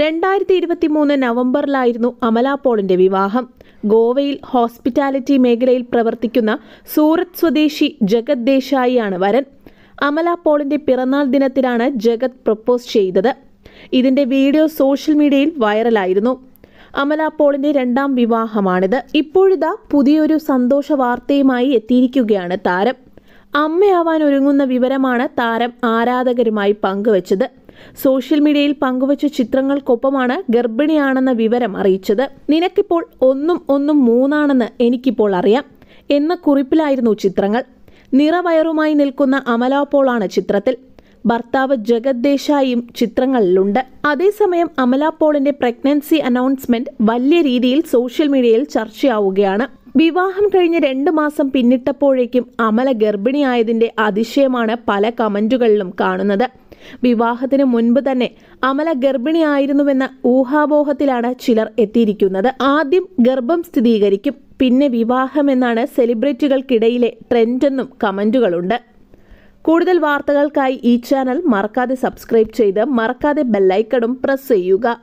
രണ്ടായിരത്തി ഇരുപത്തി മൂന്ന് നവംബറിലായിരുന്നു അമല പോളിന്റെ വിവാഹം ഗോവയിൽ ഹോസ്പിറ്റാലിറ്റി മേഖലയിൽ പ്രവർത്തിക്കുന്ന സൂറത്ത് സ്വദേശി ജഗത് ദേശായിയാണ് വരൻ അമല പോളിന്റെ പിറന്നാൾ ദിനത്തിലാണ് ജഗത് പ്രപ്പോസ് ചെയ്തത് ഇതിന്റെ വീഡിയോ സോഷ്യൽ മീഡിയയിൽ വൈറലായിരുന്നു അമല പോളിന്റെ രണ്ടാം വിവാഹമാണിത് ഇപ്പോഴിതാ പുതിയൊരു സന്തോഷ വാർത്തയുമായി എത്തിയിരിക്കുകയാണ് താരം അമ്മയാവാൻ ഒരുങ്ങുന്ന വിവരമാണ് താരം ആരാധകരുമായി പങ്കുവച്ചത് സോഷ്യൽ മീഡിയയിൽ പങ്കുവച്ച ചിത്രങ്ങൾക്കൊപ്പമാണ് ഗർഭിണിയാണെന്ന വിവരം അറിയിച്ചത് നിനക്കിപ്പോൾ ഒന്നും ഒന്നും മൂന്നാണെന്ന് എനിക്കിപ്പോൾ അറിയാം എന്ന കുറിപ്പിലായിരുന്നു ചിത്രങ്ങൾ നിറവയറുമായി നിൽക്കുന്ന അമല ചിത്രത്തിൽ ഭർത്താവ് ജഗത് ദേശായിയും ചിത്രങ്ങളിലുണ്ട് അതേസമയം അമല പോളിന്റെ പ്രഗ്നൻസി അനൗൺസ്മെന്റ് വലിയ രീതിയിൽ സോഷ്യൽ മീഡിയയിൽ ചർച്ചയാവുകയാണ് വിവാഹം കഴിഞ്ഞ് രണ്ട് മാസം പിന്നിട്ടപ്പോഴേക്കും അമല ഗർഭിണിയായതിന്റെ അതിശയമാണ് പല കമന്റുകളിലും കാണുന്നത് വിവാഹത്തിന് മുൻപ് തന്നെ അമല ഗർഭിണിയായിരുന്നുവെന്ന ഊഹാപോഹത്തിലാണ് ചിലർ എത്തിയിരിക്കുന്നത് ആദ്യം ഗർഭം സ്ഥിരീകരിക്കും പിന്നെ വിവാഹമെന്നാണ് സെലിബ്രിറ്റികൾക്കിടയിലെ ട്രെൻഡെന്നും കമൻറ്റുകളുണ്ട് കൂടുതൽ വാർത്തകൾക്കായി ഈ ചാനൽ മറക്കാതെ സബ്സ്ക്രൈബ് ചെയ്ത് മറക്കാതെ ബെല്ലൈക്കണും പ്രസ് ചെയ്യുക